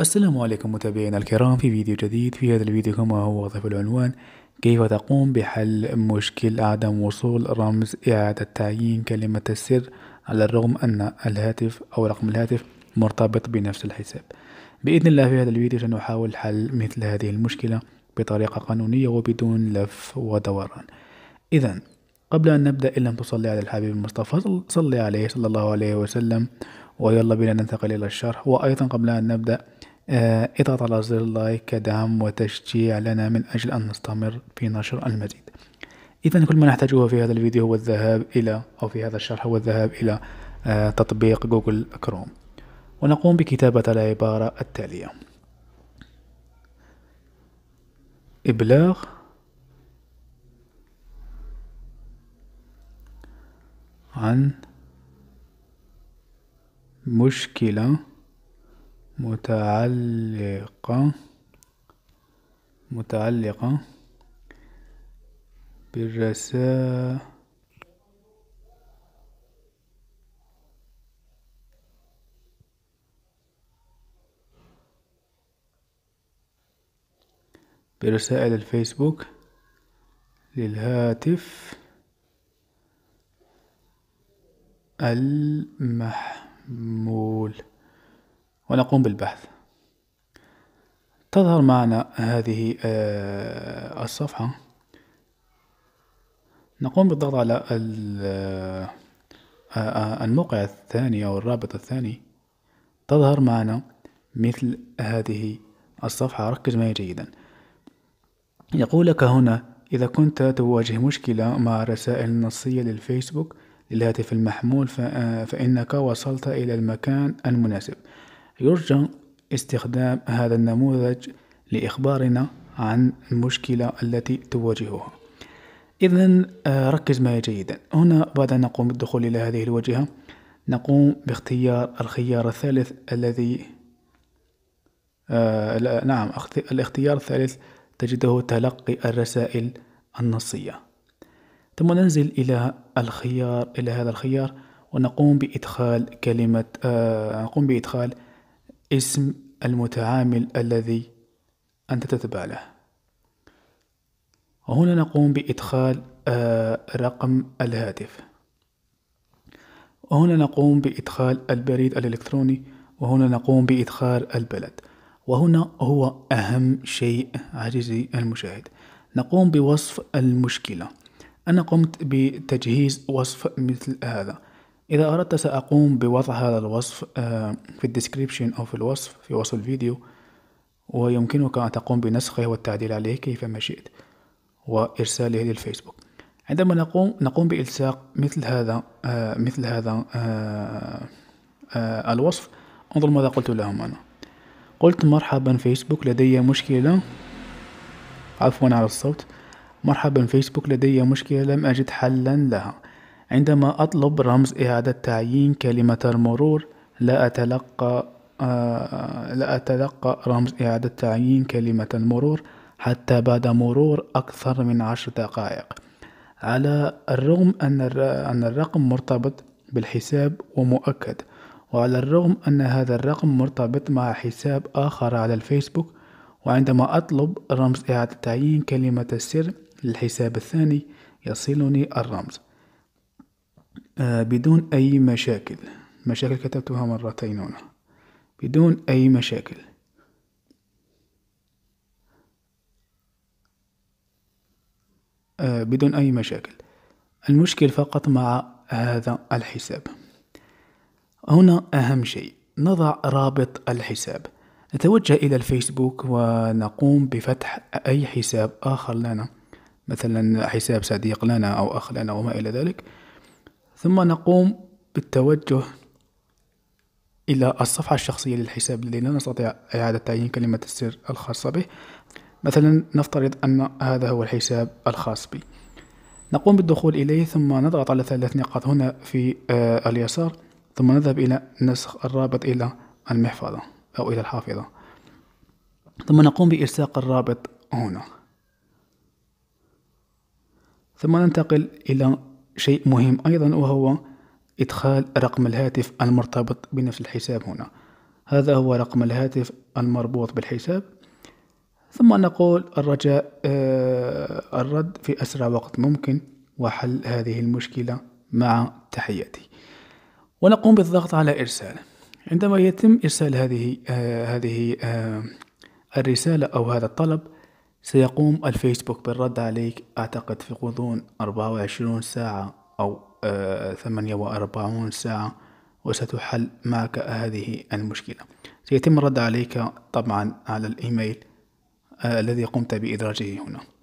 السلام عليكم متابعينا الكرام في فيديو جديد في هذا الفيديو كما هو واضح في العنوان كيف تقوم بحل مشكل عدم وصول رمز إعادة تعيين كلمة السر على الرغم أن الهاتف أو رقم الهاتف مرتبط بنفس الحساب بإذن الله في هذا الفيديو سنحاول حل مثل هذه المشكلة بطريقة قانونية وبدون لف ودوران إذا قبل أن نبدأ إن لم تصلي على الحبيب المصطفى صلي عليه صلى الله عليه وسلم ويلا بنا ننتقل إلى الشرح وأيضا قبل أن نبدأ آه، اضغط على زر اللايك كدعم وتشجيع لنا من أجل أن نستمر في نشر المزيد إذا كل ما نحتاجه في هذا الفيديو هو الذهاب إلى أو في هذا الشرح هو الذهاب إلى آه، تطبيق جوجل كروم ونقوم بكتابة العبارة التالية إبلاغ عن مشكلة متعلقة متعلقة بالرسائل برسائل الفيسبوك للهاتف المحمول ونقوم بالبحث تظهر معنا هذه آه، الصفحة نقوم بالضغط على آه، آه، الموقع الثاني أو الرابط الثاني تظهر معنا مثل هذه الصفحة ركز معي جيدا يقول لك هنا إذا كنت تواجه مشكلة مع الرسائل النصية للفيسبوك للهاتف المحمول فإنك وصلت إلى المكان المناسب يرجى استخدام هذا النموذج لإخبارنا عن المشكلة التي تواجهها إذا آه، ركز معي جيدا هنا بعد أن نقوم بالدخول إلى هذه الواجهة نقوم باختيار الخيار الثالث الذي آه نعم الاختيار الثالث تجده تلقي الرسائل النصية ثم ننزل إلى الخيار إلى هذا الخيار ونقوم بإدخال كلمة آه نقوم بإدخال اسم المتعامل الذي أنت تتبع له وهنا نقوم بإدخال آه، رقم الهاتف وهنا نقوم بإدخال البريد الإلكتروني وهنا نقوم بإدخال البلد وهنا هو أهم شيء عزيزي المشاهد نقوم بوصف المشكلة أنا قمت بتجهيز وصف مثل هذا إذا أردت سأقوم بوضع هذا الوصف آه، في الديسكريبشن أو في الوصف في وصف الفيديو ويمكنك أن تقوم بنسخه والتعديل عليه كيفما شئت وإرساله للفيسبوك عندما نقوم نقوم بإلصاق مثل هذا آه، مثل هذا آه، الوصف انظر ماذا قلت لهم أنا قلت مرحبا فيسبوك لدي مشكلة عفوا على الصوت مرحبا فيسبوك لدي مشكلة لم أجد حلا لها عندما أطلب رمز إعادة تعيين كلمة المرور لا أتلقى آه، لا أتلقى رمز إعادة تعيين كلمة المرور حتى بعد مرور أكثر من عشر دقائق على الرغم أن الرقم مرتبط بالحساب ومؤكد وعلى الرغم أن هذا الرقم مرتبط مع حساب آخر على الفيسبوك وعندما أطلب رمز إعادة تعيين كلمة السر للحساب الثاني يصلني الرمز آه، بدون أي مشاكل مشاكل كتبتها مرتين هنا بدون أي مشاكل آه، بدون أي مشاكل المشكل فقط مع هذا الحساب هنا أهم شيء نضع رابط الحساب نتوجه إلى الفيسبوك ونقوم بفتح أي حساب آخر لنا مثلا حساب صديق لنا أو أخ لنا وما إلى ذلك ثم نقوم بالتوجه إلى الصفحة الشخصية للحساب الذي لا نستطيع إعادة تعيين كلمة السر الخاصة به مثلا نفترض أن هذا هو الحساب الخاص بي نقوم بالدخول إليه ثم نضغط على ثلاث نقاط هنا في آه اليسار ثم نذهب إلى نسخ الرابط إلى المحفظة أو إلى الحافظة ثم نقوم بإلصاق الرابط هنا ثم ننتقل إلى شيء مهم أيضا وهو إدخال رقم الهاتف المرتبط بنفس الحساب هنا هذا هو رقم الهاتف المربوط بالحساب ثم نقول الرجاء آه، الرد في أسرع وقت ممكن وحل هذه المشكلة مع تحياتي ونقوم بالضغط على إرسال عندما يتم إرسال هذه آه، هذه آه، الرسالة أو هذا الطلب سيقوم الفيسبوك بالرد عليك أعتقد في غضون 24 ساعة أو 48 آه، ساعة وستحل معك هذه المشكلة سيتم الرد عليك طبعا على الإيميل آه، الذي قمت بإدراجه هنا